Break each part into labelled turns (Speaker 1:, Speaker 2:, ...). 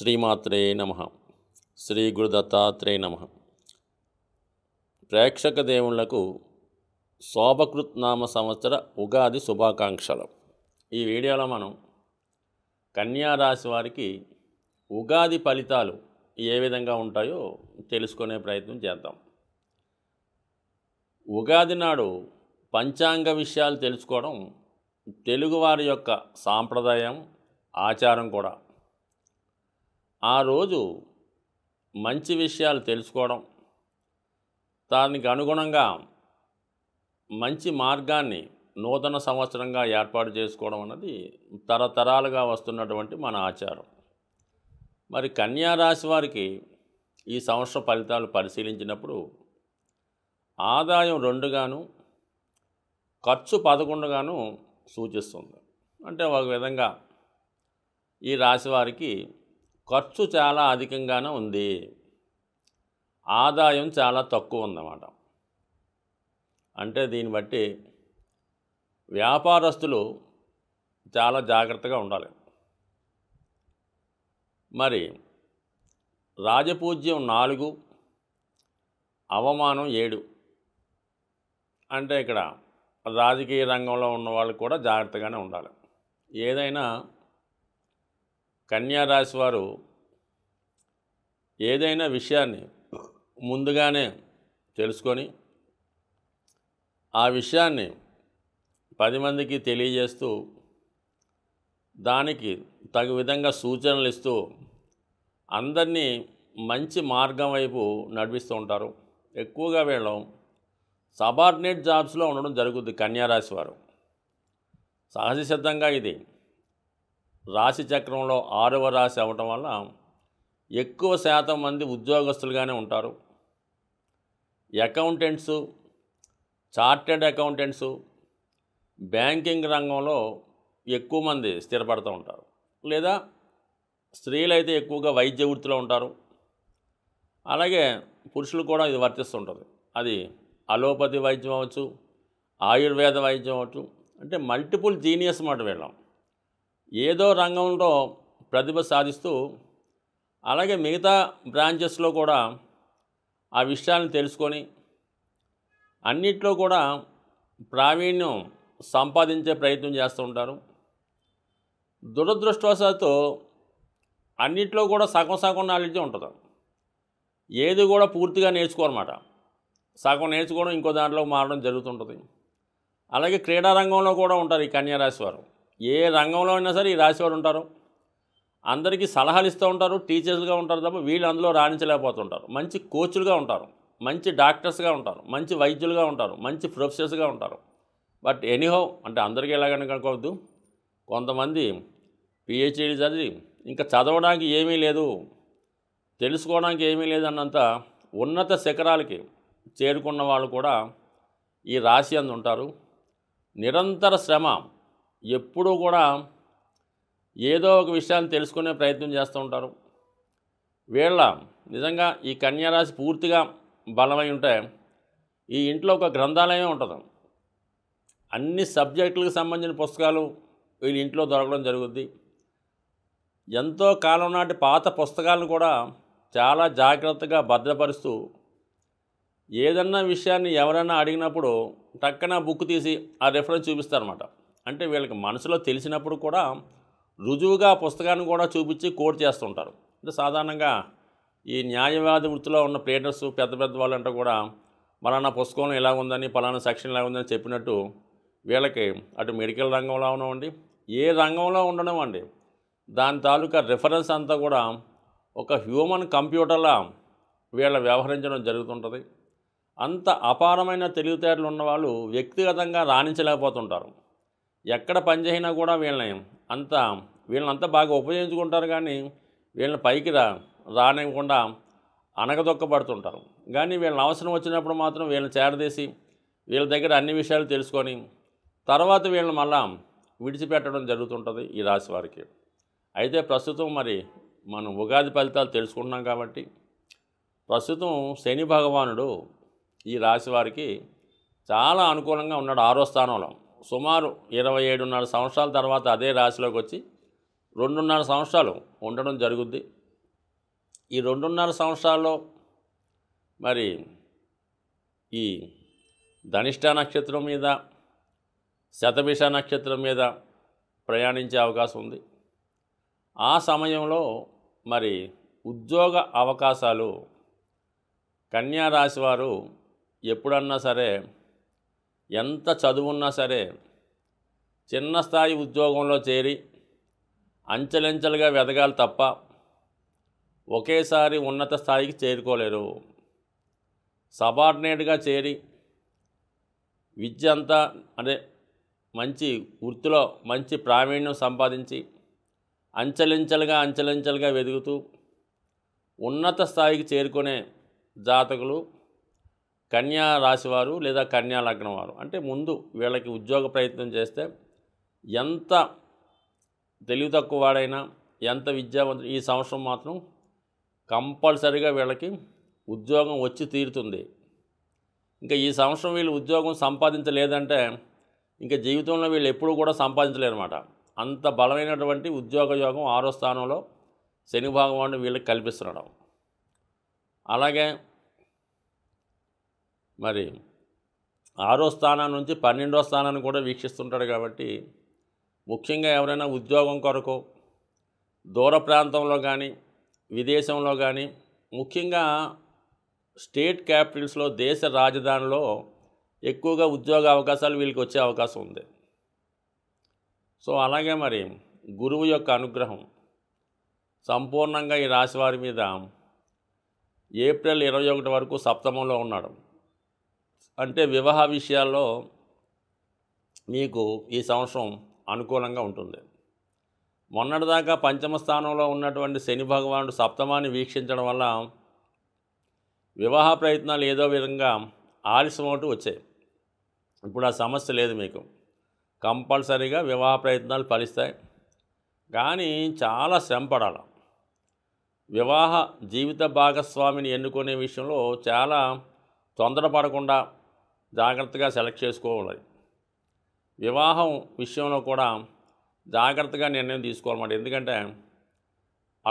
Speaker 1: శ్రీమాత్రే నమ శ్రీ గురుదత్తాత్రే నమ ప్రేక్షక దేవుళ్లకు శోభకృత్ నామ సంవత్సర ఉగాది శుభాకాంక్షలు ఈ వీడియోలో మనం కన్యారాశి వారికి ఉగాది ఫలితాలు ఏ విధంగా ఉంటాయో తెలుసుకునే ప్రయత్నం చేద్దాం ఉగాది నాడు పంచాంగ విషయాలు తెలుసుకోవడం తెలుగువారి యొక్క సాంప్రదాయం ఆచారం కూడా ఆ రోజు మంచి విషయాలు తెలుసుకోవడం దానికి అనుగుణంగా మంచి మార్గాన్ని నూతన సంవత్సరంగా ఏర్పాటు చేసుకోవడం అన్నది తరతరాలుగా వస్తున్నటువంటి మన ఆచారం మరి కన్యా రాశి వారికి ఈ సంవత్సర ఫలితాలు పరిశీలించినప్పుడు ఆదాయం రెండుగాను ఖర్చు పదకొండుగాను సూచిస్తుంది అంటే ఒక విధంగా ఈ రాశి వారికి ఖర్చు చాలా అధికంగానే ఉంది ఆదాయం చాలా తక్కువ ఉందన్నమాట అంటే దీన్ని బట్టి వ్యాపారస్తులు చాలా జాగ్రత్తగా ఉండాలి మరి రాజపూజ్యం నాలుగు అవమానం ఏడు అంటే ఇక్కడ రాజకీయ రంగంలో ఉన్న వాళ్ళు కూడా జాగ్రత్తగానే ఉండాలి ఏదైనా కన్యారాశి వారు ఏదైనా విషయాన్ని ముందుగానే తెలుసుకొని ఆ విషయాన్ని పది మందికి తెలియజేస్తూ దానికి తగు విధంగా సూచనలు ఇస్తూ అందరినీ మంచి మార్గం వైపు నడిపిస్తూ ఉంటారు ఎక్కువగా వీళ్ళం సబార్డినేట్ జాబ్స్లో ఉండడం జరుగుద్ది కన్యారాశి వారు సహజ సిద్ధంగా ఇది రాశి చక్రంలో ఆరవ రాశి అవ్వటం వల్ల ఎక్కువ శాతం మంది ఉద్యోగస్తులుగానే ఉంటారు అకౌంటెంట్సు చార్టెడ్ అకౌంటెంట్సు బ్యాంకింగ్ రంగంలో ఎక్కువ మంది స్థిరపడుతూ ఉంటారు లేదా స్త్రీలైతే ఎక్కువగా వైద్య వృత్తిలో ఉంటారు అలాగే పురుషులు కూడా ఇది వర్తిస్తుంటుంది అది అలోపతి వైద్యం అవ్వచ్చు ఆయుర్వేద వైద్యం అవ్వచ్చు అంటే మల్టిపుల్ జీనియస్ మాట వెళ్ళాం ఏదో రంగంలో ప్రతిభ సాధిస్తూ అలాగే మిగతా బ్రాంచెస్లో కూడా ఆ విషయాలను తెలుసుకొని అన్నిట్లో కూడా ప్రావీణ్యం సంపాదించే ప్రయత్నం చేస్తూ ఉంటారు దురదృష్టవశాత్తు అన్నిట్లో కూడా సగం సగం నాలెడ్జ్ ఉంటుంది ఏది కూడా పూర్తిగా నేర్చుకోనమాట సగం నేర్చుకోవడం ఇంకో దాంట్లో మారడం జరుగుతుంటుంది అలాగే క్రీడారంగంలో కూడా ఉంటారు ఈ కన్యారాశి వారు ఏ రంగంలో అయినా సరే ఈ రాశివారు ఉంటారు అందరికీ సలహాలు ఇస్తూ ఉంటారు టీచర్స్గా ఉంటారు తప్ప వీళ్ళు అందులో రాణించలేకపోతుంటారు మంచి కోచ్లుగా ఉంటారు మంచి డాక్టర్స్గా ఉంటారు మంచి వైద్యులుగా ఉంటారు మంచి ప్రొఫెసర్స్గా ఉంటారు బట్ ఎనీహౌ అంటే అందరికీ ఎలాగని కనుకోవద్దు కొంతమంది పిహెచ్డి చదివి ఇంకా చదవడానికి ఏమీ లేదు తెలుసుకోవడానికి ఏమీ లేదన్నంత ఉన్నత శిఖరాలకి చేరుకున్న వాళ్ళు కూడా ఈ రాశి అందు ఉంటారు నిరంతర శ్రమ ఎప్పుడూ కూడా ఏదో ఒక విషయాన్ని తెలుసుకునే ప్రయత్నం చేస్తూ ఉంటారు వీళ్ళ నిజంగా ఈ కన్యారాశి పూర్తిగా బలమై ఉంటే ఈ ఇంట్లో ఒక గ్రంథాలయం ఉంటుంది అన్ని సబ్జెక్టులకు సంబంధించిన పుస్తకాలు వీళ్ళ ఇంట్లో దొరకడం జరుగుద్ది ఎంతో కాలం నాటి పాత పుస్తకాలను కూడా చాలా జాగ్రత్తగా భద్రపరుస్తూ ఏదన్నా విషయాన్ని ఎవరైనా అడిగినప్పుడు టక్కన బుక్ తీసి ఆ రెఫరెన్స్ చూపిస్తారన్నమాట అంటే వీళ్ళకి మనసులో తెలిసినప్పుడు కూడా రుజువుగా పుస్తకాన్ని కూడా చూపించి కోడ్ చేస్తుంటారు అంటే సాధారణంగా ఈ న్యాయవాది వృత్తిలో ఉన్న ప్లేటర్స్ పెద్ద పెద్ద వాళ్ళంటే కూడా మలానా పుస్తకంలో ఇలా ఉందని పలానా సెక్షన్ ఎలా ఉందని చెప్పినట్టు వీళ్ళకి అటు మెడికల్ రంగంలో ఉండవండి ఏ రంగంలో ఉండడం అండి దాని తాలూకా రిఫరెన్స్ అంతా కూడా ఒక హ్యూమన్ కంప్యూటర్లా వీళ్ళ వ్యవహరించడం జరుగుతుంటుంది అంత అపారమైన తెలివితేటలు ఉన్నవాళ్ళు వ్యక్తిగతంగా రాణించలేకపోతుంటారు ఎక్కడ పని కూడా వీళ్ళని అంత వీళ్ళంతా బాగా ఉపయోగించుకుంటారు కానీ వీళ్ళని పైకి రా రానివ్వకుండా అనగదొక్కబడుతుంటారు కానీ వీళ్ళని అవసరం వచ్చినప్పుడు మాత్రం వీళ్ళని చేరదీసి వీళ్ళ దగ్గర అన్ని విషయాలు తెలుసుకొని తర్వాత వీళ్ళని మళ్ళా విడిచిపెట్టడం జరుగుతుంటుంది ఈ రాశి వారికి అయితే ప్రస్తుతం మరి మనం ఉగాది ఫలితాలు తెలుసుకుంటున్నాం కాబట్టి ప్రస్తుతం శని భగవానుడు ఈ రాశి వారికి చాలా అనుకూలంగా ఉన్నాడు ఆరో స్థానంలో సుమారు ఇరవై ఏడున్నర సంవత్సరాల తర్వాత అదే రాశిలోకి వచ్చి రెండున్నర సంవత్సరాలు ఉండడం జరుగుద్ది ఈ రెండున్నర సంవత్సరాల్లో మరి ఈ ధనిష్ట నక్షత్రం మీద శతభిష నక్షత్రం మీద ప్రయాణించే అవకాశం ఉంది ఆ సమయంలో మరి ఉద్యోగ అవకాశాలు కన్యా రాశి వారు ఎప్పుడన్నా సరే ఎంత చదువున్నా సరే చిన్న స్థాయి ఉద్యోగంలో చేరి అంచెలంచెలుగా వెదగాలి తప్ప ఒకేసారి ఉన్నత స్థాయికి చేరుకోలేరు సబార్డినేట్గా చేరి విద్య అంతా అదే మంచి వృత్తిలో మంచి ప్రావీణ్యం సంపాదించి అంచెలంచెలుగా అంచెలంచెలుగా వెదుగుతూ ఉన్నత స్థాయికి చేరుకునే జాతకులు కన్యా రాశివారు లేదా కన్యా లగ్నం వారు అంటే ముందు వీళ్ళకి ఉద్యోగ ప్రయత్నం చేస్తే ఎంత తెలివి తక్కువ వాడైనా ఎంత విద్యావంతు ఈ సంవత్సరం మాత్రం కంపల్సరిగా వీళ్ళకి ఉద్యోగం వచ్చి తీరుతుంది ఇంకా ఈ సంవత్సరం వీళ్ళు ఉద్యోగం సంపాదించలేదంటే ఇంకా జీవితంలో వీళ్ళు ఎప్పుడూ కూడా సంపాదించలేరన్నమాట అంత బలమైనటువంటి ఉద్యోగ యోగం ఆరో స్థానంలో శని వాడిని వీళ్ళకి కల్పిస్తున్నాడు అలాగే మరి ఆరో స్థానం నుంచి పన్నెండో స్థానాన్ని కూడా వీక్షిస్తుంటాడు కాబట్టి ముఖ్యంగా ఎవరైనా ఉద్యోగం కొరకు దూర ప్రాంతంలో కానీ విదేశంలో కానీ ముఖ్యంగా స్టేట్ క్యాపిటల్స్లో దేశ రాజధానిలో ఎక్కువగా ఉద్యోగ అవకాశాలు వీళ్ళకి వచ్చే అవకాశం ఉంది సో అలాగే మరి గురువు యొక్క అనుగ్రహం సంపూర్ణంగా ఈ రాశి వారి మీద ఏప్రిల్ ఇరవై ఒకటి వరకు సప్తమంలో ఉన్నాడు అంటే వివాహ విషయాల్లో మీకు ఈ సంవత్సరం అనుకూలంగా ఉంటుంది మొన్నటిదాకా పంచమ స్థానంలో ఉన్నటువంటి శని భగవానుడు సప్తమాన్ని వీక్షించడం వల్ల వివాహ ప్రయత్నాలు ఏదో విధంగా ఆలస్యమవుతూ వచ్చాయి ఇప్పుడు ఆ సమస్య లేదు మీకు కంపల్సరీగా వివాహ ప్రయత్నాలు ఫలిస్తాయి కానీ చాలా శ్రమ పడాలి వివాహ జీవిత భాగస్వామిని ఎన్నుకునే విషయంలో చాలా తొందరపడకుండా జాగ్రత్తగా సెలెక్ట్ చేసుకోవాలి వివాహం విషయంలో కూడా జాగ్రత్తగా నిర్ణయం తీసుకోవాలన్నమాట ఎందుకంటే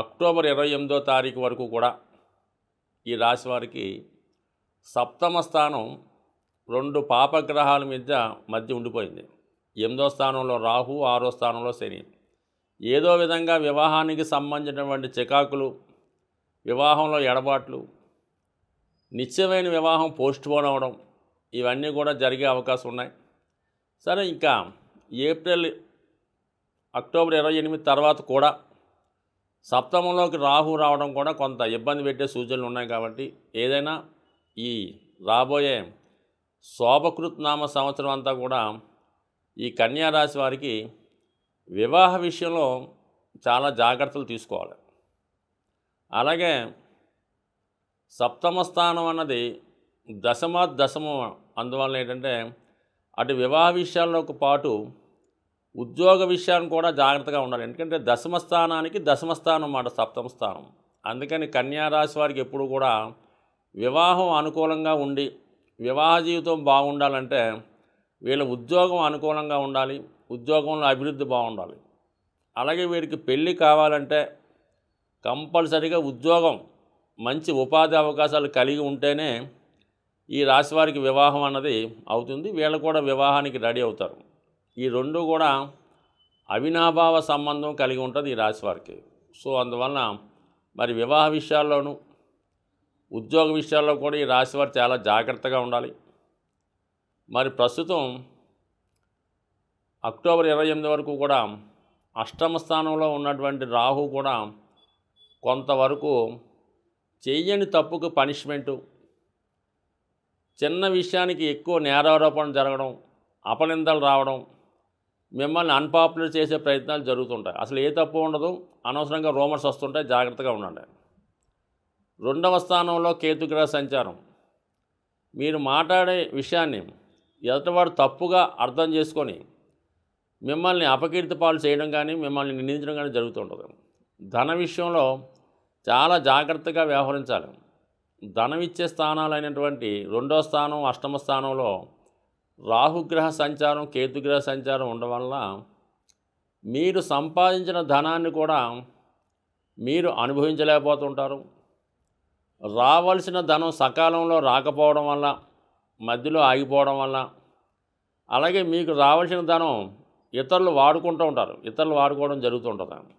Speaker 1: అక్టోబర్ ఇరవై ఎనిమిదో తారీఖు వరకు కూడా ఈ రాశి వారికి సప్తమ స్థానం రెండు పాపగ్రహాల మధ్య మధ్య ఉండిపోయింది ఎనిమిదో స్థానంలో రాహు ఆరో స్థానంలో శని ఏదో విధంగా వివాహానికి సంబంధించినటువంటి చికాకులు వివాహంలో ఎడబాట్లు నిత్యమైన వివాహం పోస్ట్ పోన్ అవడం ఇవన్నీ కూడా జరిగే అవకాశం ఉన్నాయి సరే ఇంకా ఏప్రిల్ అక్టోబర్ ఇరవై ఎనిమిది తర్వాత కూడా సప్తమంలోకి రాహు రావడం కూడా కొంత ఇబ్బంది పెట్టే సూచనలు ఉన్నాయి కాబట్టి ఏదైనా ఈ రాబోయే శోభకృత్ నామ సంవత్సరం అంతా కూడా ఈ కన్యారాశి వారికి వివాహ విషయంలో చాలా జాగ్రత్తలు తీసుకోవాలి అలాగే సప్తమ స్థానం అన్నది దశమ దశమ అందువలన ఏంటంటే అటు వివాహ విషయాల్లో ఒక పాటు ఉద్యోగ విషయాన్ని కూడా జాగ్రత్తగా ఉండాలి ఎందుకంటే దశమ స్థానానికి దశమ స్థానం అన్నమాట సప్తమ స్థానం అందుకని కన్యారాశి వారికి ఎప్పుడు కూడా వివాహం అనుకూలంగా ఉండి వివాహ జీవితం బాగుండాలంటే వీళ్ళ ఉద్యోగం అనుకూలంగా ఉండాలి ఉద్యోగంలో అభివృద్ధి బాగుండాలి అలాగే వీరికి పెళ్ళి కావాలంటే కంపల్సరీగా ఉద్యోగం మంచి ఉపాధి అవకాశాలు కలిగి ఉంటేనే ఈ రాశి వారికి వివాహం అన్నది అవుతుంది వీళ్ళు కూడా వివాహానికి రెడీ అవుతారు ఈ రెండు కూడా అవినాభావ సంబంధం కలిగి ఉంటుంది ఈ రాశి వారికి సో అందువలన మరి వివాహ విషయాల్లోనూ ఉద్యోగ విషయాల్లో కూడా ఈ రాశి వారు చాలా జాగ్రత్తగా ఉండాలి మరి ప్రస్తుతం అక్టోబర్ ఇరవై ఎనిమిది వరకు కూడా అష్టమ స్థానంలో ఉన్నటువంటి రాహు కూడా కొంతవరకు చేయని తప్పుకు పనిష్మెంటు చిన్న విషయానికి ఎక్కువ నేరారోపణ జరగడం అపనిందలు రావడం మిమ్మల్ని అన్పాపులర్ చేసే ప్రయత్నాలు జరుగుతుంటాయి అసలు ఏ తప్పు ఉండదు అనవసరంగా రూమర్స్ వస్తుంటాయి జాగ్రత్తగా ఉండండి రెండవ స్థానంలో కేతుగ్రహ సంచారం మీరు మాట్లాడే విషయాన్ని ఎదటవాడు తప్పుగా అర్థం చేసుకొని మిమ్మల్ని అపకీర్తి పాలు చేయడం కానీ మిమ్మల్ని నిందించడం కానీ జరుగుతుంటుంది ధన విషయంలో చాలా జాగ్రత్తగా వ్యవహరించాలి ధనమిచ్చే స్థానాలైనటువంటి రెండో స్థానం అష్టమ స్థానంలో రాహుగ్రహ సంచారం కేతుగ్రహ సంచారం ఉండడం వల్ల మీరు సంపాదించిన ధనాన్ని కూడా మీరు అనుభవించలేకపోతుంటారు రావలసిన ధనం సకాలంలో రాకపోవడం వల్ల మధ్యలో ఆగిపోవడం వల్ల అలాగే మీకు రావాల్సిన ధనం ఇతరులు వాడుకుంటూ ఉంటారు ఇతరులు వాడుకోవడం జరుగుతుంటుంది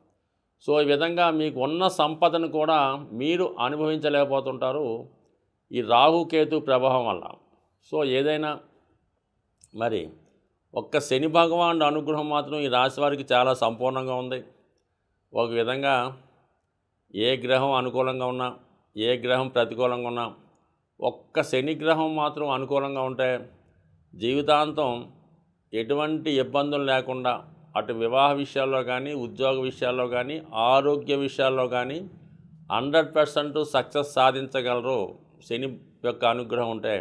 Speaker 1: సో ఈ విధంగా మీకు ఉన్న సంపదను కూడా మీరు అనుభవించలేకపోతుంటారు ఈ రాహుకేతు ప్రభావం వల్ల సో ఏదైనా మరి ఒక్క శని భగవానుడు అనుగ్రహం మాత్రం ఈ రాశి వారికి చాలా సంపూర్ణంగా ఉంది ఒక విధంగా ఏ గ్రహం అనుకూలంగా ఉన్నా ఏ గ్రహం ప్రతికూలంగా ఉన్నా ఒక్క శని గ్రహం మాత్రం అనుకూలంగా ఉంటే జీవితాంతం ఎటువంటి ఇబ్బందులు లేకుండా అటు వివాహ విషయాల్లో కానీ ఉద్యోగ విషయాల్లో కానీ ఆరోగ్య విషయాల్లో కానీ హండ్రెడ్ పర్సెంట్ సక్సెస్ సాధించగలరు శని యొక్క అనుగ్రహం ఉంటే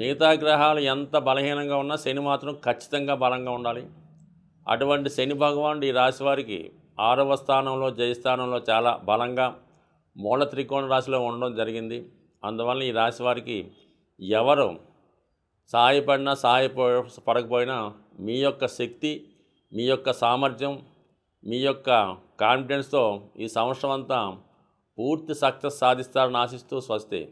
Speaker 1: మిగతా గ్రహాలు ఎంత బలహీనంగా ఉన్నా శని మాత్రం ఖచ్చితంగా బలంగా ఉండాలి అటువంటి శని భగవానుడు ఈ రాశి వారికి ఆరవ స్థానంలో జయస్థానంలో చాలా బలంగా మూల త్రికోణ రాశిలో ఉండడం జరిగింది అందువల్ల ఈ రాశి వారికి ఎవరు సహాయపడినా సహాయపడకపోయినా మీ యొక్క శక్తి మీ యొక్క సామర్థ్యం మీ యొక్క కాన్ఫిడెన్స్తో ఈ సంవత్సరం అంతా పూర్తి సక్సెస్ సాధిస్తారని ఆశిస్తూ స్వస్తి